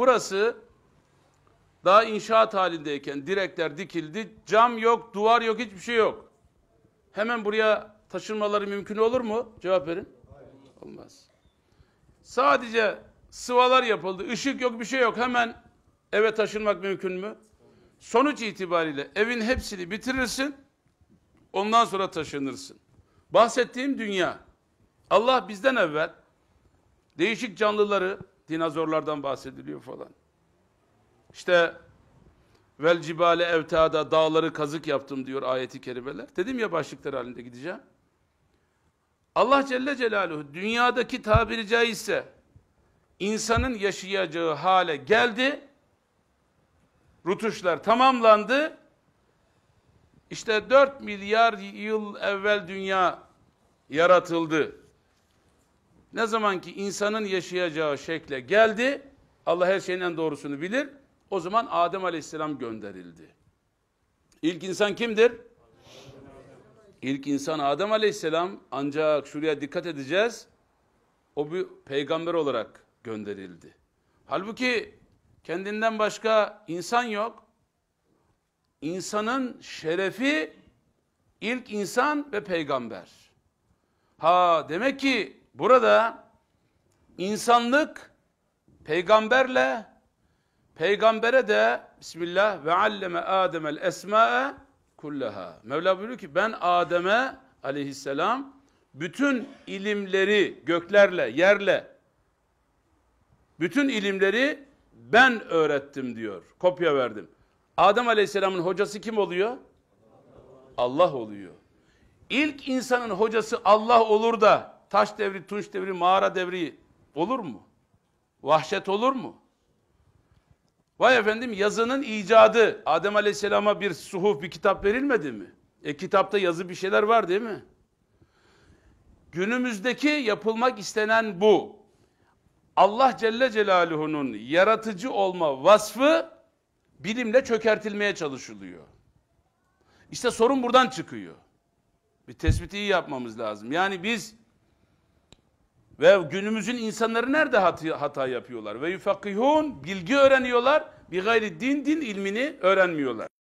Burası daha inşaat halindeyken direkler dikildi. Cam yok, duvar yok, hiçbir şey yok. Hemen buraya taşınmaları mümkün olur mu? Cevap verin. Olmaz. Sadece sıvalar yapıldı. Işık yok, bir şey yok. Hemen eve taşınmak mümkün mü? Sonuç itibariyle evin hepsini bitirirsin. Ondan sonra taşınırsın. Bahsettiğim dünya. Allah bizden evvel değişik canlıları Dinozorlardan bahsediliyor falan. İşte vel cibale evtada dağları kazık yaptım diyor ayeti kerimeler. Dedim ya başlıklar halinde gideceğim. Allah Celle Celaluhu dünyadaki tabiri caizse insanın yaşayacağı hale geldi. Rutuşlar tamamlandı. İşte 4 milyar yıl evvel dünya yaratıldı. Ne zaman ki insanın yaşayacağı şekle geldi, Allah her şeyin en doğrusunu bilir. O zaman Adem Aleyhisselam gönderildi. İlk insan kimdir? İlk insan Adem Aleyhisselam ancak şuraya dikkat edeceğiz. O bir peygamber olarak gönderildi. Halbuki kendinden başka insan yok. İnsanın şerefi ilk insan ve peygamber. Ha demek ki burada insanlık peygamberle peygambere de Bismillah ve alleme Adem'el esma'e kullaha. Mevla buyuruyor ki ben Adem'e aleyhisselam bütün ilimleri göklerle, yerle, bütün ilimleri ben öğrettim diyor. Kopya verdim. Adem Aleyhisselam'ın hocası kim oluyor? Allah oluyor. İlk insanın hocası Allah olur da taş devri, tunç devri, mağara devri olur mu? Vahşet olur mu? Vay efendim yazının icadı. Adem Aleyhisselam'a bir suhuf, bir kitap verilmedi mi? E kitapta yazı bir şeyler var değil mi? Günümüzdeki yapılmak istenen bu. Allah Celle Celaluhu'nun yaratıcı olma vasfı bilimle çökertilmeye çalışılıyor. İşte sorun buradan çıkıyor. Bir tespiti iyi yapmamız lazım. Yani biz ve günümüzün insanları nerede hata, hata yapıyorlar? Ve yufakihun bilgi öğreniyorlar. Bir gayri din din ilmini öğrenmiyorlar.